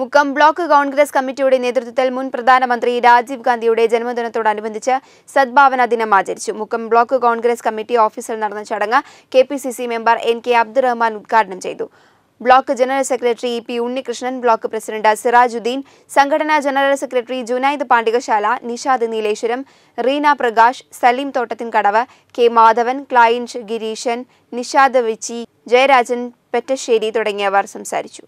Mukkam block Congress കമ്മിറ്റിയുടെ നേതൃത്വത്തിൽ മുൻ പ്രധാനമന്ത്രി രാജീവ് ഗാന്ധിയുടെ ജന്മദിനത്തോടനുബന്ധിച്ച് സദ്ഭാവന ദിനം ആചരിച്ചു മുക്കം ബ്ലോക്ക് കോൺഗ്രസ് കമ്മിറ്റി ഓഫീസിൽ നടന്ന ചടങ്ങ് K member N K Abdurahman ഉദ്ഘാടനം ചെയ്തു block general secretary E P Unnikrishnan block president Sirajuddin സംഘടനാ general secretary Junaid Pandikasala Nishad Nileshwaram Reena Prakash Saleem Thottathinkadavu K Madhavan ക്ലൈൻഷ് ഗിരീശൻ നിഷാദ് വിച്ചി ജയരാജൻ പെറ്റശ്ശേരി തുടങ്ങിയവർ സംസാരിച്ചു